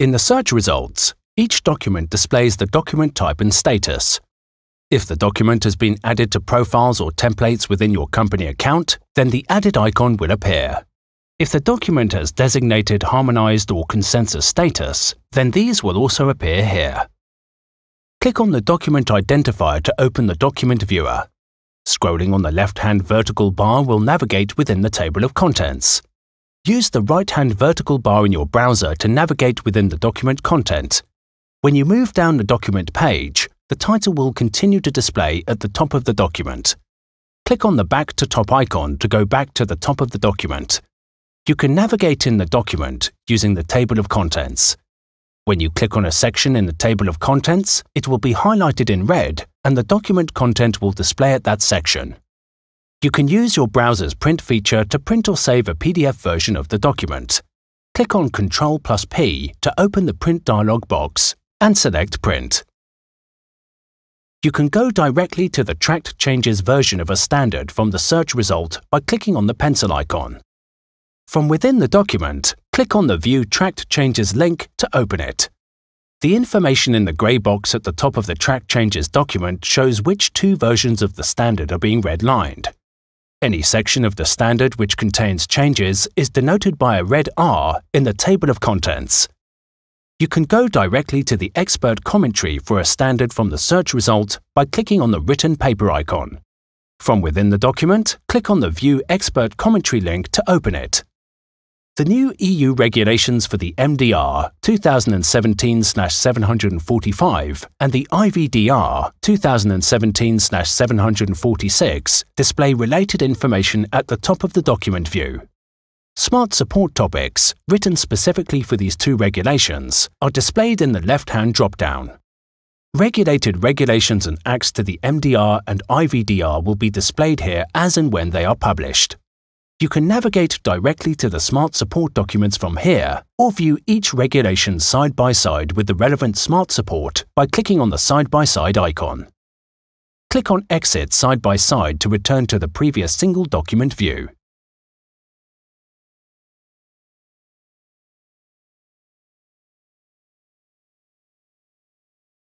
In the search results, each document displays the document type and status. If the document has been added to profiles or templates within your company account, then the added icon will appear. If the document has designated harmonized or consensus status, then these will also appear here. Click on the document identifier to open the document viewer. Scrolling on the left-hand vertical bar will navigate within the table of contents. Use the right-hand vertical bar in your browser to navigate within the document content. When you move down the document page, the title will continue to display at the top of the document. Click on the back to top icon to go back to the top of the document. You can navigate in the document using the table of contents. When you click on a section in the table of contents, it will be highlighted in red and the document content will display at that section. You can use your browser's print feature to print or save a PDF version of the document. Click on Ctrl plus P to open the print dialog box and select Print. You can go directly to the Tracked Changes version of a standard from the search result by clicking on the pencil icon. From within the document, click on the View Tracked Changes link to open it. The information in the grey box at the top of the Track Changes document shows which two versions of the standard are being redlined. Any section of the standard which contains changes is denoted by a red R in the table of contents. You can go directly to the expert commentary for a standard from the search result by clicking on the written paper icon. From within the document, click on the View Expert Commentary link to open it. The new EU regulations for the MDR 2017 745 and the IVDR 2017 746 display related information at the top of the document view. Smart support topics, written specifically for these two regulations, are displayed in the left hand drop down. Regulated regulations and acts to the MDR and IVDR will be displayed here as and when they are published you can navigate directly to the Smart Support documents from here or view each regulation side by side with the relevant Smart Support by clicking on the side-by-side icon. Click on Exit side by side to return to the previous single document view.